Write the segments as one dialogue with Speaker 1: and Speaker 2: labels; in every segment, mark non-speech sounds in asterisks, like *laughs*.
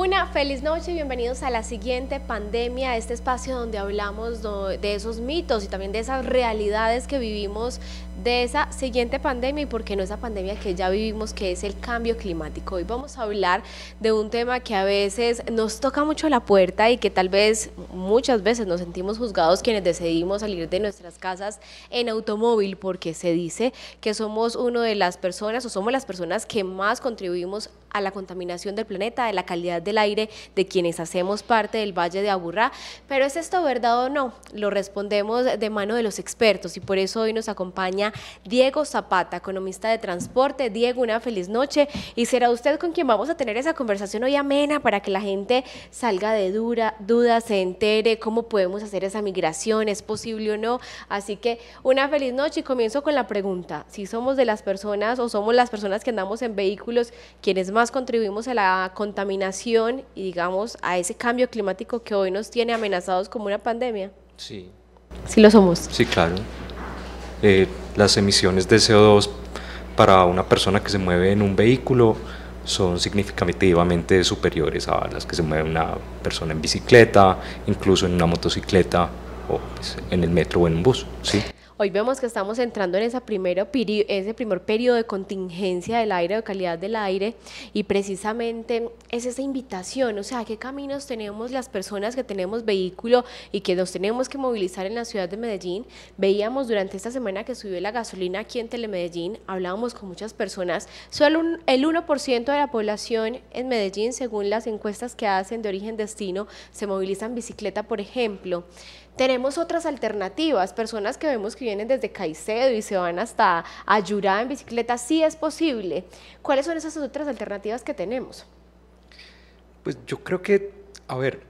Speaker 1: Una feliz noche y bienvenidos a la siguiente pandemia, este espacio donde hablamos de esos mitos y también de esas realidades que vivimos de esa siguiente pandemia y por qué no esa pandemia que ya vivimos que es el cambio climático. Hoy vamos a hablar de un tema que a veces nos toca mucho la puerta y que tal vez muchas veces nos sentimos juzgados quienes decidimos salir de nuestras casas en automóvil porque se dice que somos una de las personas o somos las personas que más contribuimos a la contaminación del planeta, de la calidad del aire de quienes hacemos parte del Valle de Aburrá. Pero ¿es esto verdad o no? Lo respondemos de mano de los expertos y por eso hoy nos acompaña Diego Zapata, economista de transporte. Diego, una feliz noche y será usted con quien vamos a tener esa conversación hoy amena para que la gente salga de dura, duda, se entere cómo podemos hacer esa migración, es posible o no. Así que una feliz noche y comienzo con la pregunta, si somos de las personas o somos las personas que andamos en vehículos, quienes más más contribuimos a la contaminación y digamos a ese cambio climático que hoy nos tiene amenazados como una pandemia.
Speaker 2: Sí. Sí lo somos. Sí, claro. Eh, las emisiones de CO2 para una persona que se mueve en un vehículo son significativamente superiores a las que se mueve una persona en bicicleta, incluso en una motocicleta o pues, en el metro o en un bus. ¿sí?
Speaker 1: Hoy vemos que estamos entrando en ese primer periodo de contingencia del aire, de calidad del aire, y precisamente es esa invitación, o sea, qué caminos tenemos las personas que tenemos vehículo y que nos tenemos que movilizar en la ciudad de Medellín. Veíamos durante esta semana que subió la gasolina aquí en Telemedellín, hablábamos con muchas personas, solo el 1% de la población en Medellín, según las encuestas que hacen de origen-destino, se moviliza en bicicleta, por ejemplo. Tenemos otras alternativas, personas que vemos que vienen desde Caicedo y se van hasta Ayurá en bicicleta, sí es posible. ¿Cuáles son esas otras alternativas que tenemos?
Speaker 2: Pues yo creo que, a ver,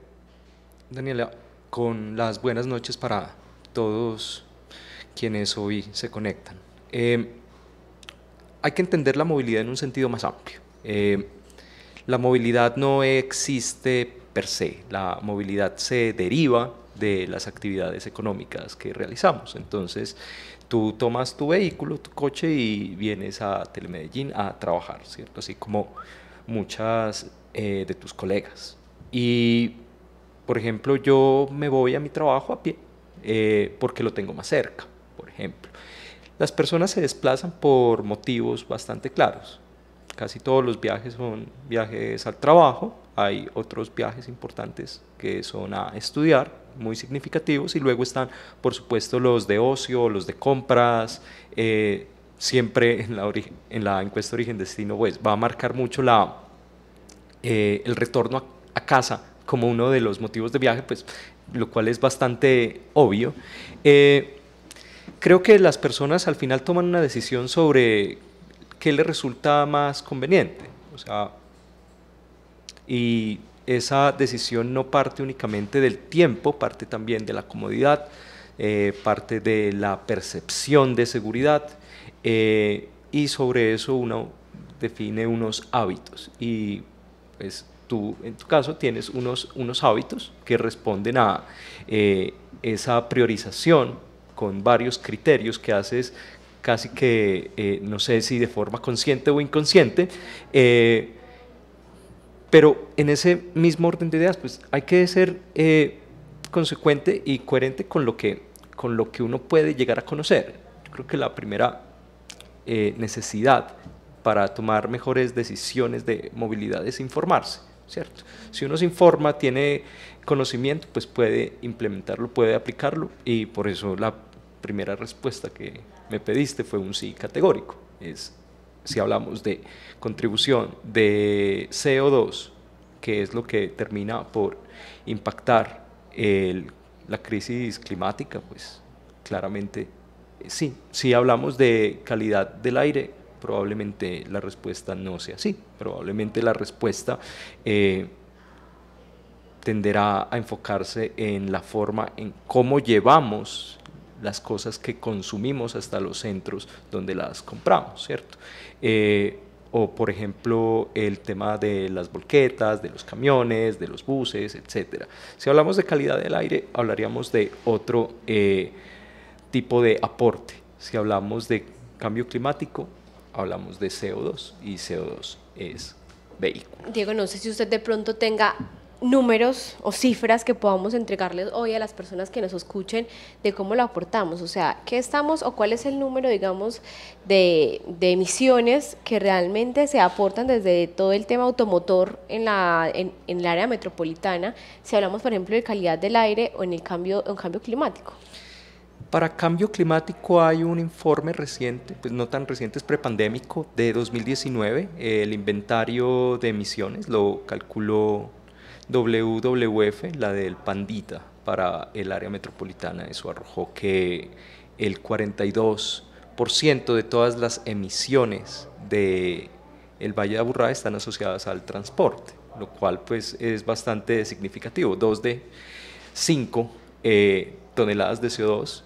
Speaker 2: Daniela, con las buenas noches para todos quienes hoy se conectan. Em, hay que entender la movilidad en un sentido más amplio. Em, la movilidad no existe per se, la movilidad se deriva de las actividades económicas que realizamos. Entonces, tú tomas tu vehículo, tu coche y vienes a Telemedellín a trabajar, ¿cierto? Así como muchas eh, de tus colegas. Y, por ejemplo, yo me voy a mi trabajo a pie eh, porque lo tengo más cerca, por ejemplo. Las personas se desplazan por motivos bastante claros. Casi todos los viajes son viajes al trabajo, hay otros viajes importantes que son a estudiar, muy significativos y luego están, por supuesto, los de ocio, los de compras. Eh, siempre en la, en la encuesta origen-destino pues, va a marcar mucho la, eh, el retorno a, casa como uno de los motivos de viaje, pues, lo cual es bastante obvio. Eh, creo que las personas al final toman una decisión sobre qué les resulta más conveniente. O sea, y esa decisión no parte únicamente del tiempo, parte también de la comodidad, eh, parte de la percepción de seguridad eh, y sobre eso uno define unos hábitos y pues tú en tu caso tienes unos, unos hábitos que responden a eh, esa priorización con varios criterios que haces casi que, no sé si de forma consciente o inconsciente, pero en ese mismo orden de ideas, pues hay que ser eh, consecuente y coherente con lo, que, con lo que uno puede llegar a conocer. Yo creo que la primera eh, necesidad para tomar mejores decisiones de movilidad es informarse, ¿cierto? Si uno se informa, tiene conocimiento, pues puede implementarlo, puede aplicarlo y por eso la primera respuesta que me pediste fue un sí categórico. Es si hablamos de contribución de CO2, que es lo que termina por impactar la crisis climática, pues claramente eh, sí. Si hablamos de calidad del aire, probablemente la respuesta no sea así. Probablemente la respuesta eh, tenderá a enfocarse en la forma en cómo llevamos las cosas que consumimos hasta los centros donde las compramos, ¿cierto? Eh, o por ejemplo el tema de las volquetas, de los camiones, de los buses, etc. Si hablamos de calidad del aire, hablaríamos de otro eh, tipo de aporte. Si hablamos de cambio climático, hablamos de CO2 y CO2 es vehículo.
Speaker 1: Diego, no sé si usted de pronto tenga números o cifras que podamos entregarles hoy a las personas que nos escuchen de cómo lo aportamos, o sea, qué estamos o cuál es el número, digamos, de, emisiones que realmente se aportan desde todo el tema automotor en, la, el área metropolitana, si hablamos, por ejemplo, de calidad del aire o en el cambio, en cambio
Speaker 2: climático. Para cambio climático hay un informe reciente, pues no tan reciente, es prepandémico, de 2019, el inventario de emisiones, lo calculó WWF, la del Pandita, para el área metropolitana, eso arrojó que el 42% de todas las emisiones de Valle de Aburrá están asociadas al transporte, lo cual pues es bastante significativo. Dos de cinco eh, toneladas de CO2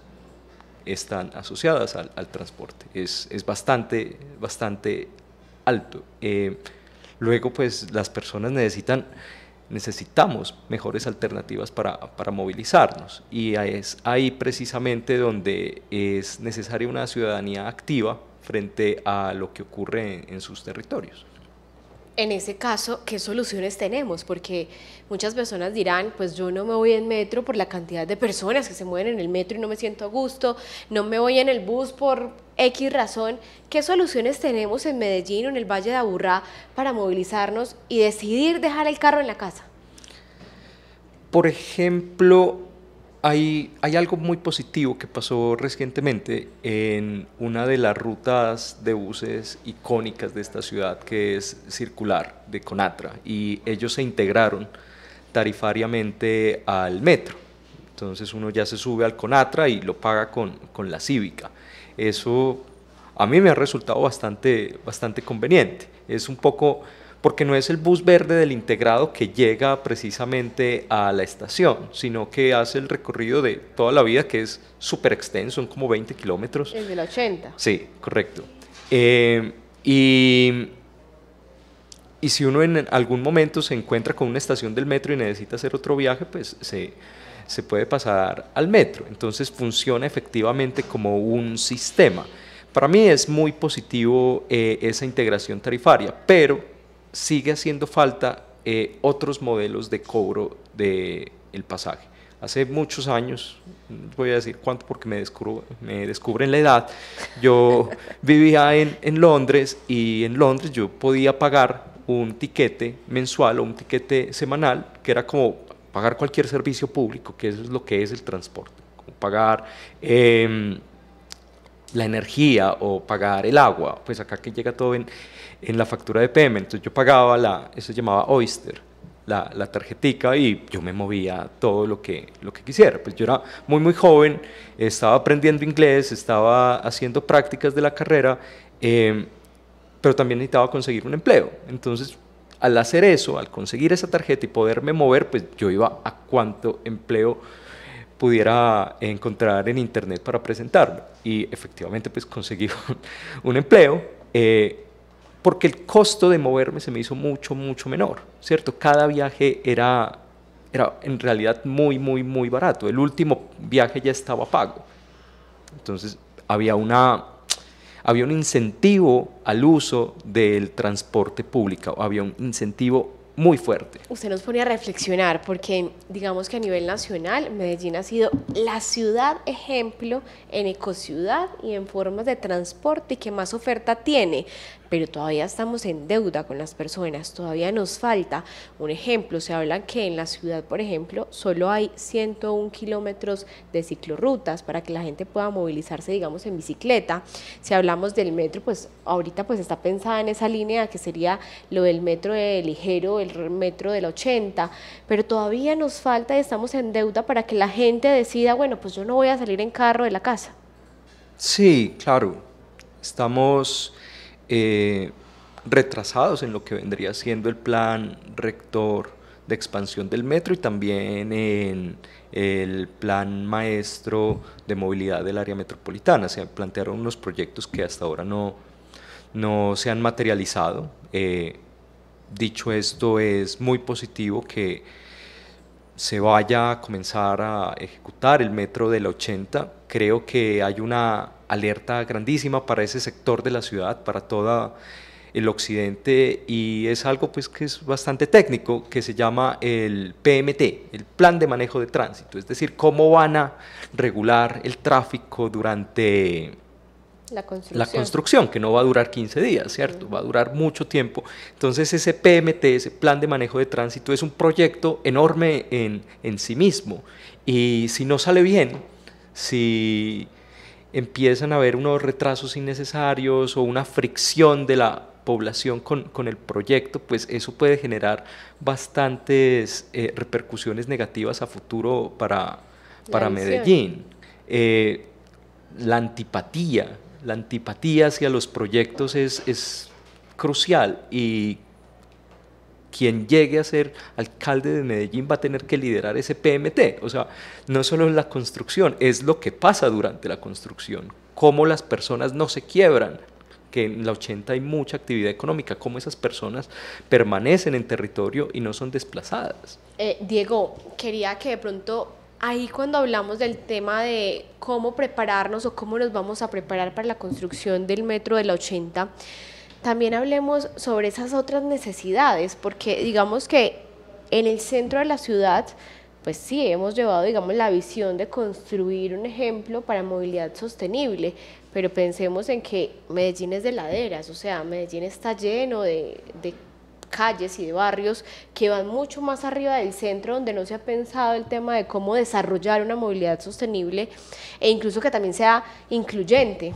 Speaker 2: están asociadas al, transporte. Es, es, bastante, bastante alto. Eh, luego pues las personas necesitan necesitamos mejores alternativas para, para, movilizarnos. Y es ahí precisamente donde es necesaria una ciudadanía activa frente a lo que ocurre en, en sus territorios.
Speaker 1: En ese caso, ¿qué soluciones tenemos? Porque muchas personas dirán, pues yo no me voy en metro por la cantidad de personas que se mueven en el metro y no me siento a gusto, no me voy en el bus por X razón, ¿qué soluciones tenemos en Medellín o en el Valle de Aburrá para movilizarnos y decidir dejar el carro en la casa?
Speaker 2: Por ejemplo, hay, hay algo muy positivo que pasó recientemente en una de las rutas de buses icónicas de esta ciudad, que es Circular, de Conatra, y ellos se integraron tarifariamente al metro. Entonces uno ya se sube al Conatra y lo paga con, con la cívica. Eso a mí me ha resultado bastante, bastante conveniente. Es un poco porque no es el bus verde del integrado que llega precisamente a la estación, sino que hace el recorrido de toda la vida, que es súper extenso, son como 20 kilómetros.
Speaker 1: El del 80. Sí,
Speaker 2: correcto. Eh, y, y si uno en algún momento se encuentra con una estación del metro y necesita hacer otro viaje, pues se, se puede pasar al metro. Entonces funciona efectivamente como un sistema. Para mí es muy positivo eh, esa integración tarifaria, pero sigue haciendo falta eh, otros modelos de cobro del el pasaje. Hace muchos años, voy a decir cuánto porque me, descubro, me descubren la edad, yo *laughs* vivía en, en Londres y en Londres yo podía pagar un tiquete mensual o un tiquete semanal, que era como pagar cualquier servicio público, que eso es lo que es el transporte, como pagar em, la energía o pagar el agua, pues acá que llega todo en, la factura de PM, entonces yo pagaba la, eso se llamaba Oyster, la, la, tarjetica y yo me movía todo lo que, lo que quisiera. Pues yo era muy, muy joven, estaba aprendiendo inglés, estaba haciendo prácticas de la carrera, em, pero también necesitaba conseguir un empleo. Entonces al hacer eso, al conseguir esa tarjeta y poderme mover, pues yo iba a cuánto empleo pudiera encontrar en internet para presentarlo. Y efectivamente pues conseguí un, empleo eh, porque el costo de moverme se me hizo mucho, mucho menor, ¿cierto? Cada viaje era, era en realidad muy, muy, muy barato. El último viaje ya estaba pago. Entonces había una había un incentivo al uso del transporte público, había un incentivo muy fuerte.
Speaker 1: Usted nos pone a reflexionar porque digamos que a nivel nacional Medellín ha sido la ciudad ejemplo en ecociudad y en formas de transporte que más oferta tiene pero todavía estamos en deuda con las personas, todavía nos falta. Un ejemplo, se habla que en la ciudad, por ejemplo, solo hay 101 kilómetros de ciclorrutas para que la gente pueda movilizarse, digamos, en bicicleta. Si hablamos del metro, pues ahorita pues está pensada en esa línea que sería lo del metro de ligero, el metro del 80, pero todavía nos falta y estamos en deuda para que la gente decida, bueno, pues yo no voy a salir en carro de la casa.
Speaker 2: Sí, claro. Estamos eh, retrasados en lo que vendría siendo el plan rector de expansión del metro y también en el plan maestro de movilidad del área metropolitana. Se plantearon unos proyectos que hasta ahora no, no se han materializado. Eh, dicho esto, es muy positivo que se vaya a comenzar a ejecutar el metro del 80. Creo que hay una alerta grandísima para ese sector de la ciudad, para todo el occidente y es algo pues que es bastante técnico que se llama el PMT, el plan de manejo de tránsito, es decir, cómo van a regular el tráfico durante
Speaker 1: la construcción,
Speaker 2: que no va a durar 15 días, ¿cierto? Va a durar mucho tiempo. Entonces ese PMT, ese plan de manejo de tránsito es un proyecto enorme en sí mismo y si no sale bien, si empiezan a haber unos retrasos innecesarios o una fricción de la población con, el proyecto, pues eso puede generar bastantes eh, repercusiones negativas a futuro para, para Medellín. Eh, la antipatía, la antipatía hacia los proyectos es, es crucial y quien llegue a ser alcalde de Medellín va a tener que liderar ese PMT. O sea, no solo es la construcción, es lo que pasa durante la construcción, cómo las personas no se quiebran, que en la 80 hay mucha actividad económica, cómo esas personas permanecen en territorio y no son desplazadas.
Speaker 1: Eh, Diego, quería que de pronto ahí cuando hablamos del tema de cómo prepararnos o cómo nos vamos a preparar para la construcción del metro de la 80, también hablemos sobre esas otras necesidades, porque digamos que en el centro de la ciudad, pues sí, hemos llevado, digamos, la visión de construir un ejemplo para movilidad sostenible, pero pensemos en que Medellín es de laderas, o sea, Medellín está lleno de, de calles y de barrios que van mucho más arriba del centro donde no se ha pensado el tema de cómo desarrollar una movilidad sostenible e incluso que también sea incluyente.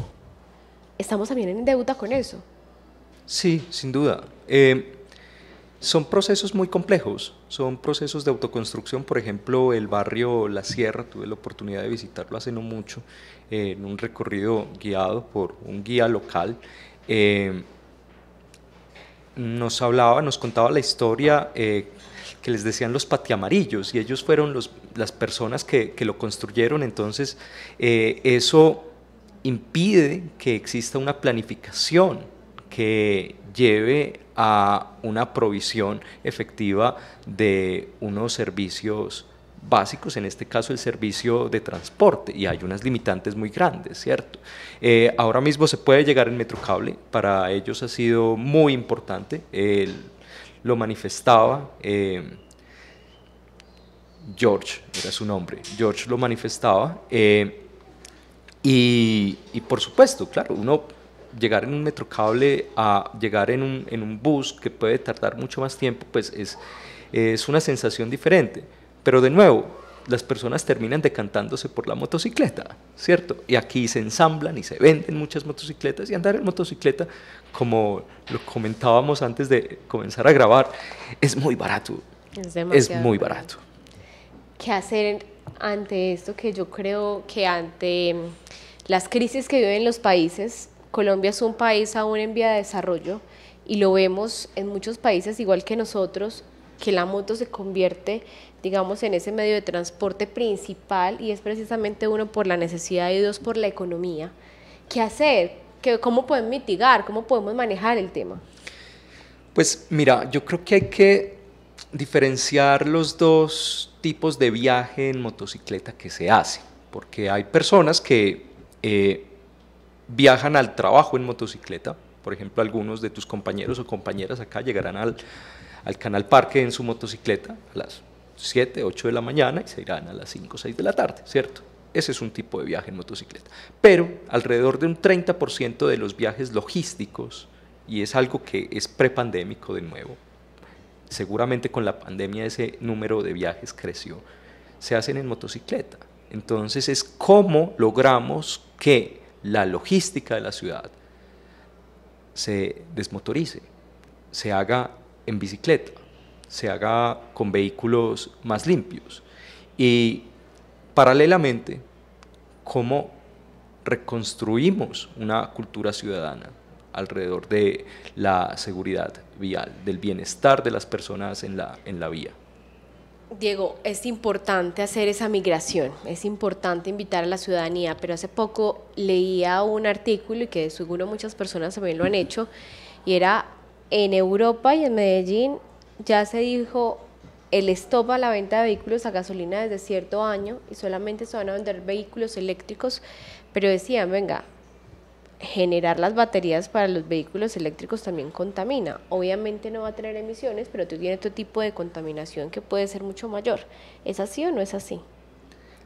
Speaker 1: Estamos también en deuda con eso.
Speaker 2: Sí, sin duda. Eh, son procesos muy complejos, son procesos de autoconstrucción. Por ejemplo, el barrio La Sierra, tuve la oportunidad de visitarlo hace no mucho, en un recorrido guiado por un guía local. Eh, nos hablaba, nos contaba la historia eh, que les decían los patiamarillos y ellos fueron las personas que, lo construyeron, entonces eso impide que exista una planificación que lleve a una provisión efectiva de unos servicios básicos, en este caso el servicio de transporte, y hay unas limitantes muy grandes, ¿cierto? Eh, ahora mismo se puede llegar en Metrocable, para ellos ha sido muy importante, lo manifestaba. Eh, George, era su nombre, George lo manifestaba, eh, y por supuesto, claro, uno llegar en un metrocable a llegar en un, en un bus que puede tardar mucho más tiempo, pues es, es una sensación diferente. Pero de nuevo, las personas terminan decantándose por la motocicleta, ¿cierto? Y aquí se ensamblan y se venden muchas motocicletas y andar en motocicleta, como lo comentábamos antes de comenzar a grabar, es muy barato.
Speaker 1: Es, es muy barato. ¿Qué hacer ante esto que yo creo que ante las crisis que viven los países Colombia es un país aún en vía de desarrollo y lo vemos en muchos países igual que nosotros, que la moto se convierte, digamos, en ese medio de transporte principal y es precisamente uno por la necesidad y dos por la economía. ¿Qué hacer? ¿Cómo podemos mitigar? ¿Cómo podemos manejar el tema?
Speaker 2: Pues mira, yo creo que hay que diferenciar los dos tipos de viaje en motocicleta que se hace, porque hay personas que eh, viajan al trabajo en motocicleta. Por ejemplo, algunos de tus compañeros o compañeras acá llegarán al, al Canal Parque en su motocicleta a las 7, 8 de la mañana y se irán a las 5, 6 de la tarde, ¿cierto? Ese es un tipo de viaje en motocicleta. Pero alrededor de un 30% de los viajes logísticos, y es algo que es prepandémico de nuevo, seguramente con la pandemia ese número de viajes creció, se hacen en motocicleta. Entonces es cómo logramos que la logística de la ciudad se desmotorice, se haga en bicicleta, se haga con vehículos más limpios. Y paralelamente, cómo reconstruimos una cultura ciudadana alrededor de la seguridad vial, del bienestar de las personas en la, en la vía.
Speaker 1: Diego, es importante hacer esa migración, es importante invitar a la ciudadanía, pero hace poco leía un artículo y que seguro muchas personas también lo han hecho, y era en Europa y en Medellín ya se dijo el stop a la venta de vehículos a gasolina desde cierto año y solamente se van a vender vehículos eléctricos, pero decían, venga, generar las baterías para los vehículos eléctricos también contamina. Obviamente no va a tener emisiones, pero tú tienes otro tipo de contaminación que puede ser mucho mayor. ¿Es así o no es así?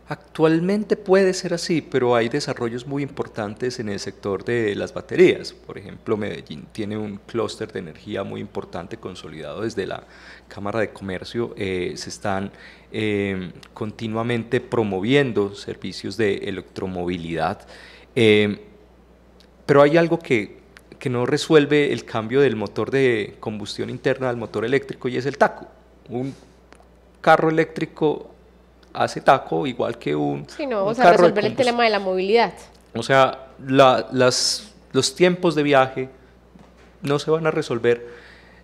Speaker 2: Actualmente puede ser así, pero hay desarrollos muy importantes en el sector de las baterías. Por ejemplo, Medellín tiene un clúster de energía muy importante consolidado desde la Cámara de Comercio. Eh, se están eh, continuamente promoviendo servicios de electromovilidad. Eh, pero hay algo que, que no resuelve el cambio del motor de combustión interna al motor eléctrico y es el taco. Un carro eléctrico hace taco igual que un. Sí, no, o sea, resolver el tema
Speaker 1: de la movilidad.
Speaker 2: O sea, los tiempos de viaje no se van a resolver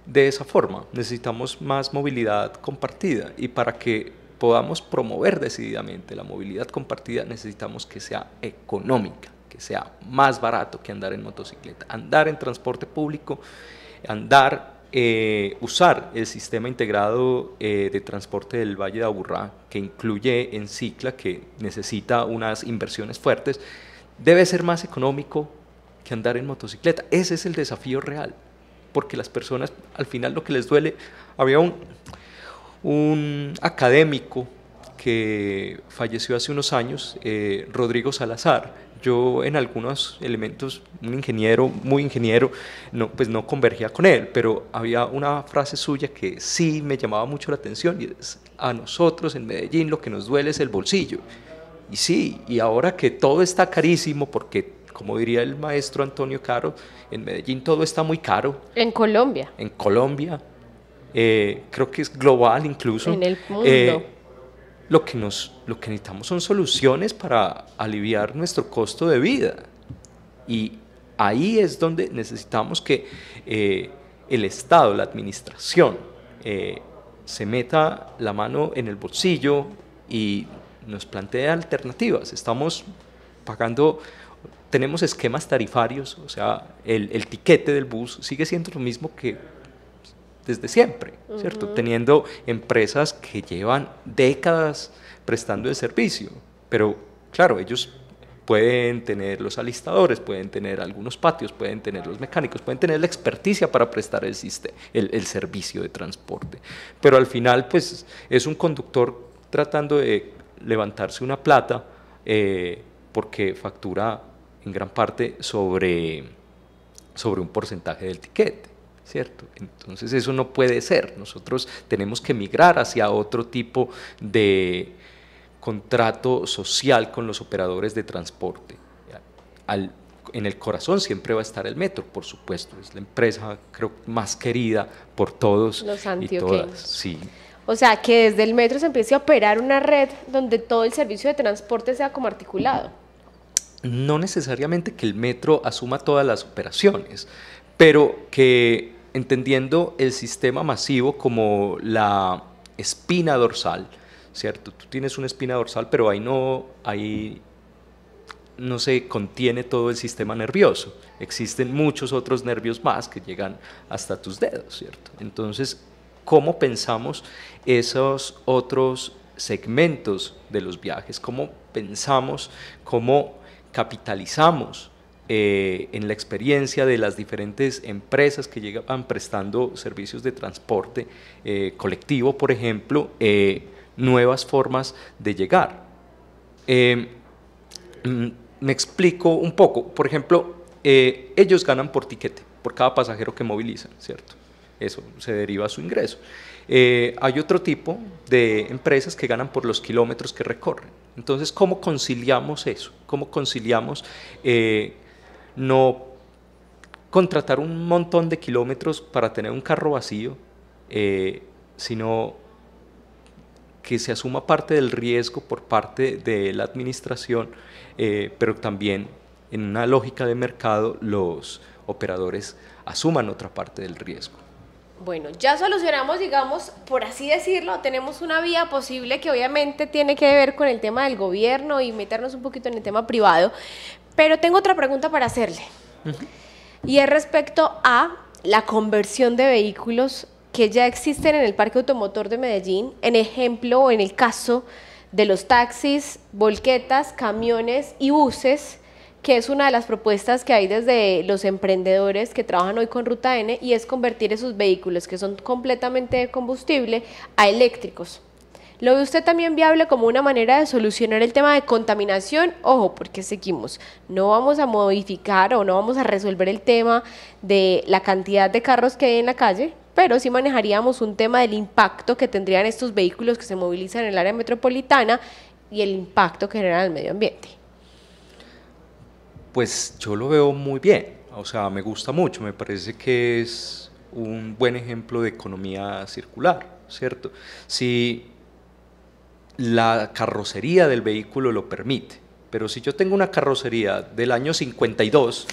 Speaker 2: de esa forma. Necesitamos más movilidad compartida y para que podamos promover decididamente la movilidad compartida necesitamos que sea económica sea más barato que andar en motocicleta. Andar en transporte público, andar, eh, usar el sistema integrado eh, de transporte del Valle de Aburrá, que incluye en cicla, que necesita unas inversiones fuertes, debe ser más económico que andar en motocicleta. Ese es el desafío real, porque las personas al final lo que les duele, había un, un académico que falleció hace unos años, eh, Rodrigo Salazar, yo en algunos elementos, un ingeniero, muy ingeniero, no, pues no convergía con él, pero había una frase suya que sí me llamaba mucho la atención y es, a nosotros en Medellín lo que nos duele es el bolsillo. Y sí, y ahora que todo está carísimo, porque como diría el maestro Antonio Caro, en Medellín todo está muy caro.
Speaker 1: En Colombia.
Speaker 2: En Colombia. Eh, creo que es global incluso. En el eh, mundo lo que, nos, lo que necesitamos son soluciones para aliviar nuestro costo de vida. Y ahí es donde necesitamos que eh, el Estado, la administración, eh, se meta la mano en el bolsillo y nos plantee alternativas. Estamos pagando, tenemos esquemas tarifarios, o sea, el, el tiquete del bus sigue siendo lo mismo que desde siempre, ¿cierto? Teniendo empresas que llevan décadas prestando el servicio, pero claro, ellos pueden tener los alistadores, pueden tener algunos patios, pueden tener los mecánicos, pueden tener la experticia para prestar el, el servicio de transporte. Pero al final, pues es un conductor tratando de levantarse una plata eh, porque factura en gran parte sobre, sobre un porcentaje del tiquete. ¿cierto? Entonces eso no puede ser. Nosotros tenemos que migrar hacia otro tipo de contrato social con los operadores de transporte. en el corazón siempre va a estar el metro, por supuesto. Es la empresa, creo, más querida por todos los y todas. Sí.
Speaker 1: O sea, que desde el metro se empiece a operar una red donde todo el servicio de transporte sea como articulado.
Speaker 2: No necesariamente que el metro asuma todas las operaciones, pero que entendiendo el sistema masivo como la espina dorsal, ¿cierto? Tú tienes una espina dorsal, pero ahí no, no se contiene todo el sistema nervioso. Existen muchos otros nervios más que llegan hasta tus dedos, ¿cierto? Entonces, ¿cómo pensamos esos otros segmentos de los viajes? ¿Cómo pensamos, cómo capitalizamos eh, en la experiencia de las diferentes empresas que llegaban prestando servicios de transporte eh, colectivo, por ejemplo, eh, nuevas formas de llegar. Em, mm, me explico un poco. Por ejemplo, ellos ganan por tiquete, por cada pasajero que movilizan, ¿cierto? Eso se deriva a su ingreso. hay otro tipo de empresas que ganan por los kilómetros que recorren. Entonces, ¿cómo conciliamos eso? ¿Cómo conciliamos no contratar un montón de kilómetros para tener un carro vacío, eh, sino que se asuma parte del riesgo por parte de la administración, eh, pero también en una lógica de mercado los operadores asuman otra parte del riesgo.
Speaker 1: Bueno, ya solucionamos, digamos, por así decirlo, tenemos una vía posible que obviamente tiene que ver con el tema del gobierno y meternos un poquito en el tema privado, pero tengo otra pregunta para hacerle. Y es respecto a la conversión de vehículos que ya existen en el Parque Automotor de Medellín, en ejemplo o en el caso de los taxis, volquetas, camiones y buses, que es una de las propuestas que hay desde los emprendedores que trabajan hoy con Ruta N, y es convertir esos vehículos que son completamente de combustible a eléctricos. ¿Lo ve usted también viable como una manera de solucionar el tema de contaminación? Ojo, porque seguimos, no vamos a modificar o no vamos a resolver el tema de la cantidad de carros que hay en la calle, pero sí manejaríamos un tema del impacto que tendrían estos vehículos que se movilizan en el área metropolitana y el impacto que generan el medio ambiente.
Speaker 2: Pues yo lo veo muy bien, o sea, me gusta mucho, me parece que es un buen ejemplo de economía circular, ¿cierto? Si la carrocería del vehículo lo permite. Pero si yo tengo una carrocería del año 52,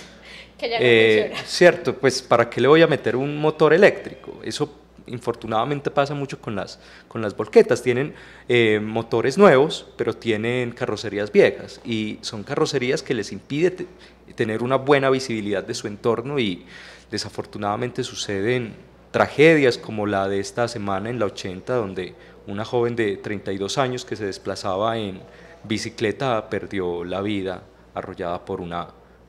Speaker 2: eh, *laughs* cierto, pues ¿para qué le voy a meter un motor eléctrico? Eso infortunadamente pasa mucho con las, con las volquetas. Tienen eh, motores nuevos, pero tienen carrocerías viejas y son carrocerías que les impide tener una buena visibilidad de su entorno y desafortunadamente suceden tragedias como la de esta semana en la 80, donde una joven de 32 años que se desplazaba en bicicleta perdió la vida arrollada por una,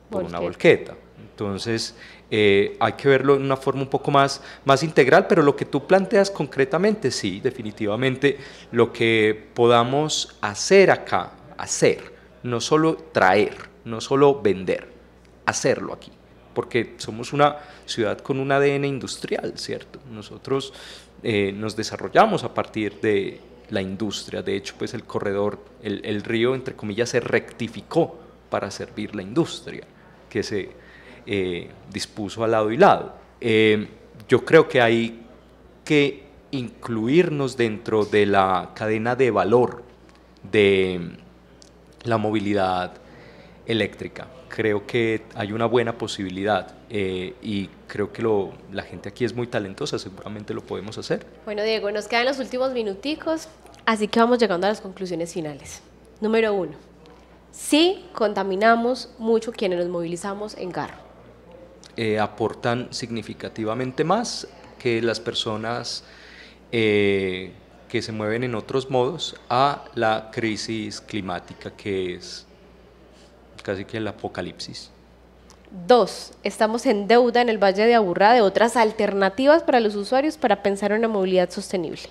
Speaker 2: por una Entonces, eh, hay que verlo de una forma un poco más, más integral, pero lo que tú planteas concretamente, sí, definitivamente, lo que podamos hacer acá, hacer, no solo traer, no solo vender, hacerlo aquí porque somos una ciudad con un ADN industrial, ¿cierto? Nosotros eh, nos desarrollamos a partir de la industria, de hecho, pues el corredor, el, río, entre comillas, se rectificó para servir la industria que se eh, dispuso al lado y lado. Eh, yo creo que hay que incluirnos dentro de la cadena de valor de la movilidad eléctrica. Creo que hay una buena posibilidad eh, y creo que la gente aquí es muy talentosa, seguramente lo podemos hacer.
Speaker 1: Bueno, Diego, nos quedan los últimos minuticos, así que vamos llegando a las conclusiones finales. Número uno, si contaminamos mucho quienes nos movilizamos en carro.
Speaker 2: Eh, aportan significativamente más que las personas eh, que se mueven en otros modos a la crisis climática que es casi que el apocalipsis.
Speaker 1: Dos, estamos en deuda en el Valle de Aburrá de otras alternativas para los usuarios para pensar en una movilidad sostenible.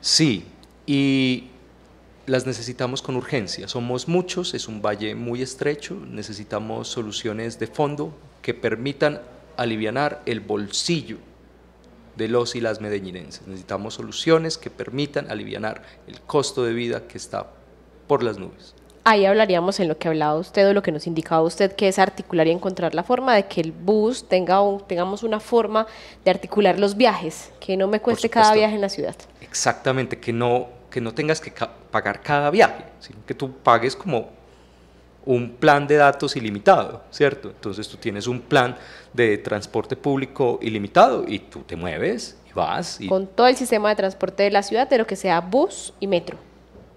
Speaker 2: Sí, y las necesitamos con urgencia. Somos muchos, es un valle muy estrecho, necesitamos soluciones de fondo que permitan aliviar el bolsillo de los y las medellinenses. Necesitamos soluciones que permitan aliviar el costo de vida que está por las nubes
Speaker 1: ahí hablaríamos en lo que hablaba usted o lo que nos indicaba usted, que es articular y encontrar la forma de que el bus tenga un, tengamos una forma de articular los viajes, que no me cueste cada viaje en la ciudad.
Speaker 2: Exactamente, que no, que no tengas que pagar cada viaje, sino que tú pagues como un plan de datos ilimitado, ¿cierto? Entonces tú tienes un plan de transporte público ilimitado y tú te mueves y vas. Con
Speaker 1: todo el sistema de transporte de la ciudad, de lo que sea bus y metro.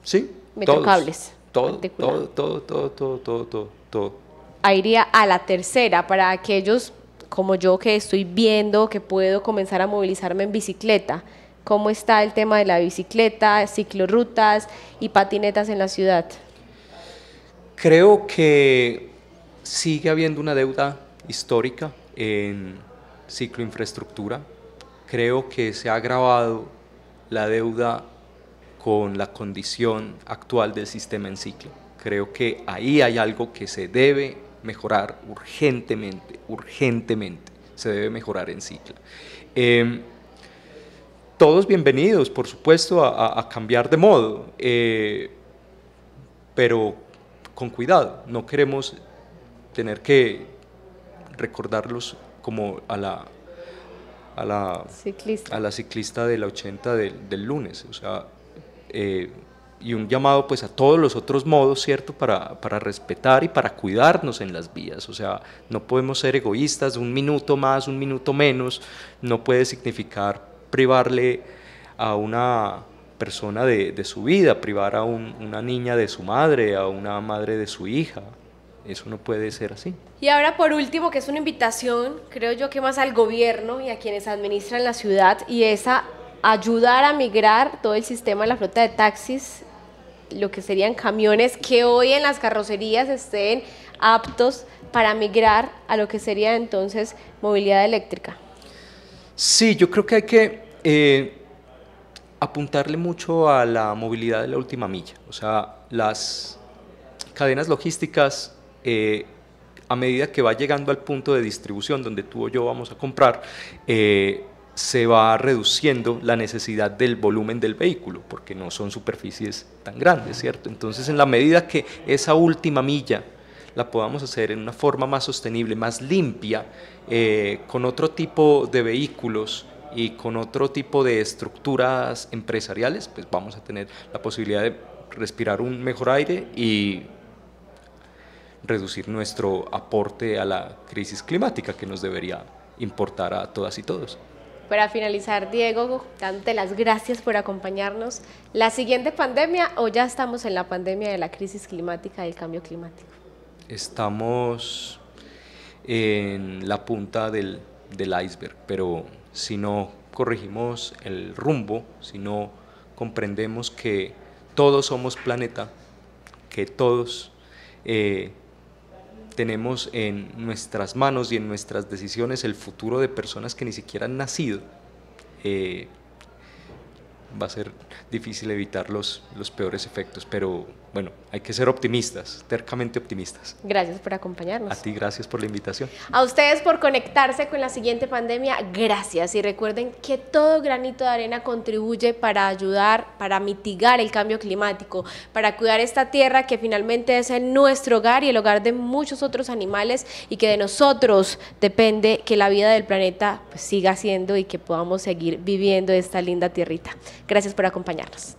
Speaker 2: Sí. Metrocables. Todo, todo, todo, todo, todo, todo, todo,
Speaker 1: Ahí iría a la tercera, para aquellos como yo que estoy viendo que puedo comenzar a movilizarme en bicicleta. ¿Cómo está el tema de la bicicleta, ciclorrutas y patinetas en la ciudad?
Speaker 2: Creo que sigue habiendo una deuda histórica en cicloinfraestructura. Creo que se ha agravado la deuda con la condición actual del sistema en ciclo. Creo que ahí hay algo que se debe mejorar urgentemente, urgentemente, se debe mejorar en ciclo. Em, todos bienvenidos, por supuesto, a, cambiar de modo, eh, pero con cuidado, no queremos tener que recordarlos como a la, la, ciclista. de la 80 del, del lunes. O sea, eh, y un llamado pues a todos los otros modos, ¿cierto? Para, para, respetar y para cuidarnos en las vías. O sea, no podemos ser egoístas, un minuto más, un minuto menos, no puede significar privarle a una persona de, de su vida, privar a una niña de su madre, a una madre de su hija. Eso no puede ser así.
Speaker 1: Y ahora por último, que es una invitación, creo yo que más al gobierno y a quienes administran la ciudad, y esa ayudar a migrar todo el sistema de la flota de taxis, lo que serían camiones que hoy en las carrocerías estén aptos para migrar a lo que sería entonces movilidad eléctrica.
Speaker 2: Sí, yo creo que hay que eh, apuntarle mucho a la movilidad de la última milla. O sea, las cadenas logísticas, eh, a medida que va llegando al punto de distribución donde tú o yo vamos a comprar, eh, se va reduciendo la necesidad del volumen del vehículo, porque no son superficies tan grandes, ¿cierto? Entonces, en la medida que esa última milla la podamos hacer en una forma más sostenible, más limpia, eh, con otro tipo de vehículos y con otro tipo de estructuras empresariales, pues vamos a tener la posibilidad de respirar un mejor aire y reducir nuestro aporte a la crisis climática que nos debería importar a todas y todos.
Speaker 1: Para finalizar, Diego, dándote las gracias por acompañarnos. ¿La siguiente pandemia o ya estamos en la pandemia de la crisis climática, del cambio climático?
Speaker 2: Estamos en la punta del, iceberg, pero si no corregimos el rumbo, si no comprendemos que todos somos planeta, que todos eh, tenemos en nuestras manos y en nuestras decisiones el futuro de personas que ni siquiera han nacido, eh, va a ser difícil evitar los, los peores efectos, pero bueno, hay que ser optimistas, tercamente optimistas.
Speaker 1: Gracias por acompañarnos. A
Speaker 2: ti, gracias por la invitación.
Speaker 1: A ustedes por conectarse con la siguiente pandemia, gracias. Y recuerden que todo granito de arena contribuye para ayudar, para mitigar el cambio climático, para cuidar esta tierra que finalmente es nuestro hogar y el hogar de muchos otros animales y que de nosotros depende que la vida del planeta pues, siga siendo y que podamos seguir viviendo esta linda tierrita. Gracias por acompañarnos.